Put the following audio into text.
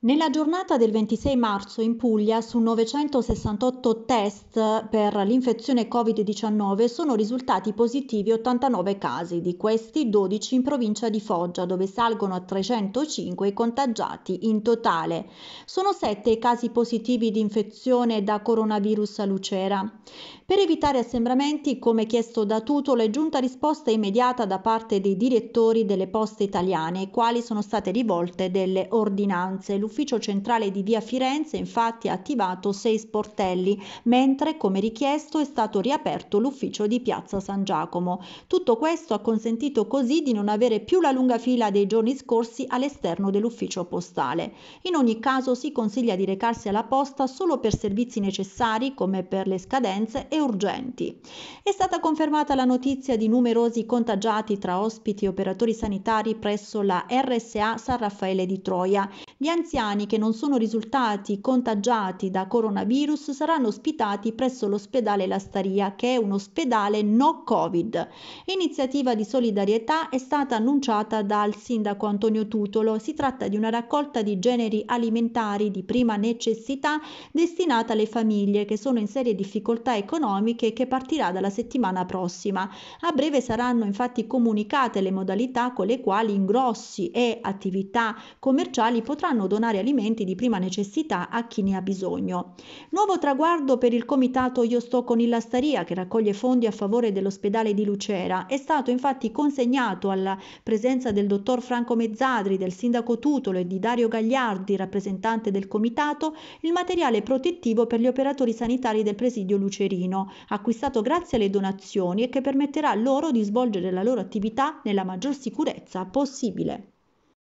Nella giornata del 26 marzo in Puglia su 968 test per l'infezione Covid-19 sono risultati positivi 89 casi, di questi 12 in provincia di Foggia dove salgono a 305 i contagiati in totale. Sono 7 i casi positivi di infezione da coronavirus a Lucera. Per evitare assembramenti, come chiesto da Tutolo, è giunta risposta immediata da parte dei direttori delle poste italiane, ai quali sono state rivolte delle ordinanze l'ufficio centrale di via Firenze infatti ha attivato sei sportelli, mentre come richiesto è stato riaperto l'ufficio di piazza San Giacomo. Tutto questo ha consentito così di non avere più la lunga fila dei giorni scorsi all'esterno dell'ufficio postale. In ogni caso si consiglia di recarsi alla posta solo per servizi necessari come per le scadenze e urgenti. È stata confermata la notizia di numerosi contagiati tra ospiti e operatori sanitari presso la RSA San Raffaele di Troia. Gli anziani anziani che non sono risultati contagiati da coronavirus saranno ospitati presso l'ospedale Lastaria, che è un ospedale no Covid. L'iniziativa di solidarietà è stata annunciata dal sindaco Antonio Tutolo. Si tratta di una raccolta di generi alimentari di prima necessità destinata alle famiglie che sono in serie difficoltà economiche che partirà dalla settimana prossima. A breve saranno infatti comunicate le modalità con le quali ingrossi e attività commerciali potranno donare donare alimenti di prima necessità a chi ne ha bisogno. Nuovo traguardo per il comitato Io sto con il Lastaria che raccoglie fondi a favore dell'ospedale di Lucera. È stato infatti consegnato alla presenza del dottor Franco Mezzadri, del sindaco Tutolo e di Dario Gagliardi, rappresentante del comitato, il materiale protettivo per gli operatori sanitari del presidio lucerino, acquistato grazie alle donazioni e che permetterà loro di svolgere la loro attività nella maggior sicurezza possibile.